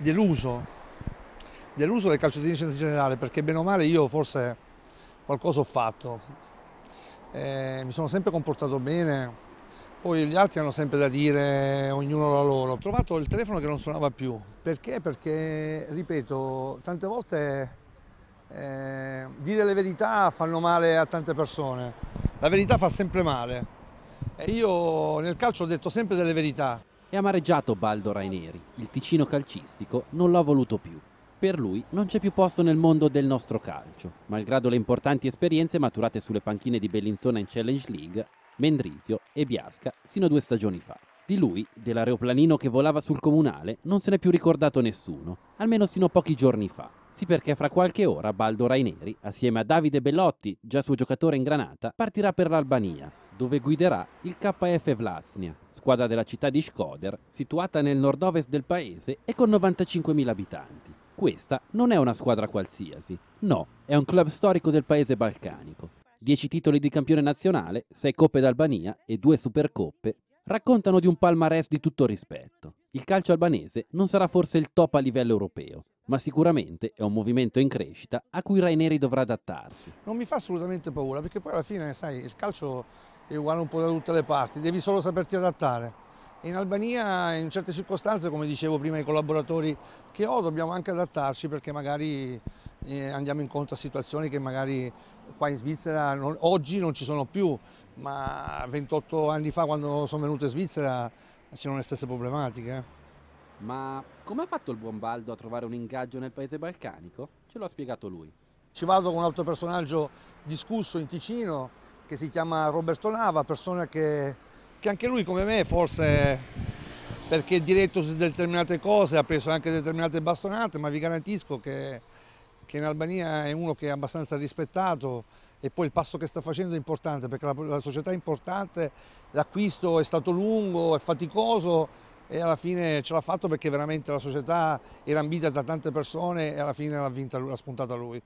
deluso, deluso del calcio di in generale, perché bene o male io forse qualcosa ho fatto, eh, mi sono sempre comportato bene, poi gli altri hanno sempre da dire, ognuno la loro. Ho trovato il telefono che non suonava più, perché? Perché, ripeto, tante volte eh, dire le verità fanno male a tante persone, la verità fa sempre male e io nel calcio ho detto sempre delle verità. È amareggiato Baldo Raineri, il Ticino calcistico non l'ha voluto più. Per lui non c'è più posto nel mondo del nostro calcio. Malgrado le importanti esperienze maturate sulle panchine di Bellinzona in Challenge League, Mendrizio e Biasca sino a due stagioni fa. Di lui, dell'aeroplanino che volava sul comunale, non se n'è più ricordato nessuno, almeno sino a pochi giorni fa. Sì perché fra qualche ora Baldo Raineri, assieme a Davide Bellotti, già suo giocatore in granata, partirà per l'Albania, dove guiderà il KF Vlaznia, squadra della città di Shkoder, situata nel nord-ovest del paese e con 95.000 abitanti. Questa non è una squadra qualsiasi, no, è un club storico del paese balcanico. Dieci titoli di campione nazionale, sei coppe d'Albania e due supercoppe raccontano di un palmarès di tutto rispetto. Il calcio albanese non sarà forse il top a livello europeo, ma sicuramente è un movimento in crescita a cui Raineri dovrà adattarsi. Non mi fa assolutamente paura, perché poi alla fine, sai, il calcio è uguale un po' da tutte le parti, devi solo saperti adattare. In Albania in certe circostanze, come dicevo prima ai collaboratori che ho, dobbiamo anche adattarci perché magari eh, andiamo incontro a situazioni che magari qua in Svizzera non, oggi non ci sono più, ma 28 anni fa quando sono venuto in Svizzera c'erano le stesse problematiche. Eh. Ma come ha fatto il buon Valdo a trovare un ingaggio nel paese balcanico? Ce l'ha spiegato lui. Ci vado con un altro personaggio discusso in Ticino che si chiama Roberto Nava, persona che, che anche lui come me forse perché è diretto su determinate cose, ha preso anche determinate bastonate, ma vi garantisco che, che in Albania è uno che è abbastanza rispettato e poi il passo che sta facendo è importante perché la, la società è importante, l'acquisto è stato lungo, è faticoso e alla fine ce l'ha fatto perché veramente la società era ambita da tante persone e alla fine l'ha vinta, l'ha spuntata lui.